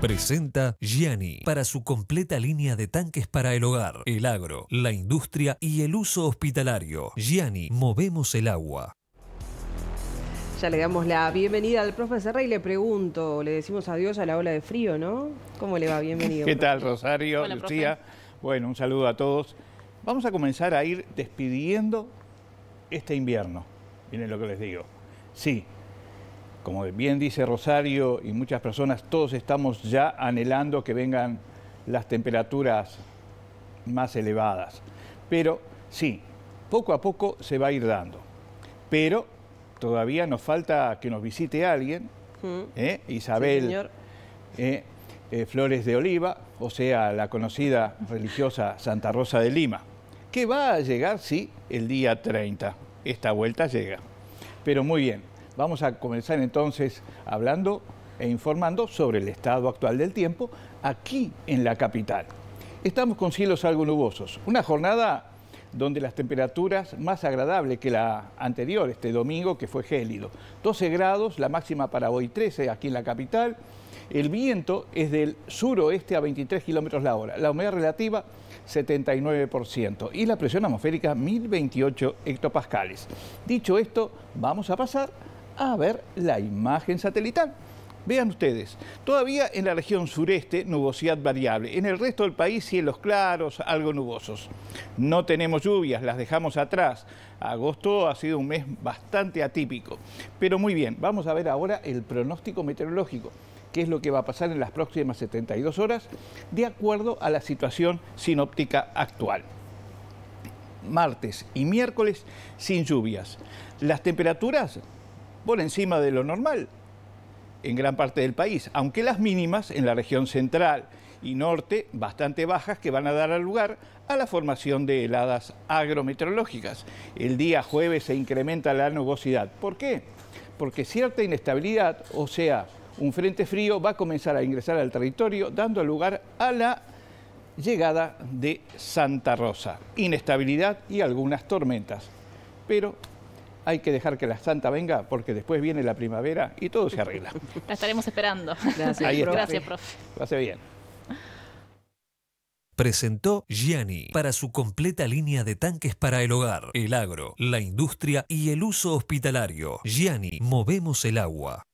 Presenta Gianni para su completa línea de tanques para el hogar, el agro, la industria y el uso hospitalario. Gianni, movemos el agua. Ya le damos la bienvenida al profesor Ray. y le pregunto, le decimos adiós a la ola de frío, ¿no? ¿Cómo le va? Bienvenido. ¿Qué tal, Rosario, Lucía? Bueno, un saludo a todos. Vamos a comenzar a ir despidiendo este invierno. Miren lo que les digo. Sí, como bien dice Rosario y muchas personas, todos estamos ya anhelando que vengan las temperaturas más elevadas. Pero sí, poco a poco se va a ir dando. Pero todavía nos falta que nos visite alguien, mm. ¿eh? Isabel ¿eh? Eh, Flores de Oliva, o sea, la conocida religiosa Santa Rosa de Lima, que va a llegar, sí, el día 30. Esta vuelta llega. Pero muy bien, Vamos a comenzar entonces hablando e informando sobre el estado actual del tiempo aquí en la capital. Estamos con cielos algo nubosos, una jornada donde las temperaturas más agradables que la anterior, este domingo, que fue gélido. 12 grados, la máxima para hoy 13 aquí en la capital. El viento es del suroeste a 23 kilómetros la hora. La humedad relativa 79% y la presión atmosférica 1028 hectopascales. Dicho esto, vamos a pasar a ver la imagen satelital. Vean ustedes, todavía en la región sureste nubosidad variable, en el resto del país cielos claros, algo nubosos. No tenemos lluvias, las dejamos atrás. Agosto ha sido un mes bastante atípico. Pero muy bien, vamos a ver ahora el pronóstico meteorológico, qué es lo que va a pasar en las próximas 72 horas, de acuerdo a la situación sinóptica actual martes y miércoles sin lluvias. Las temperaturas por encima de lo normal en gran parte del país, aunque las mínimas en la región central y norte bastante bajas que van a dar lugar a la formación de heladas agrometeorológicas. El día jueves se incrementa la nubosidad. ¿Por qué? Porque cierta inestabilidad, o sea, un frente frío va a comenzar a ingresar al territorio dando lugar a la llegada de Santa Rosa. Inestabilidad y algunas tormentas. Pero hay que dejar que la santa venga porque después viene la primavera y todo se arregla. La estaremos esperando. Gracias, Gracias, profe. Pase bien. Presentó Gianni para su completa línea de tanques para el hogar, el agro, la industria y el uso hospitalario. Gianni, movemos el agua.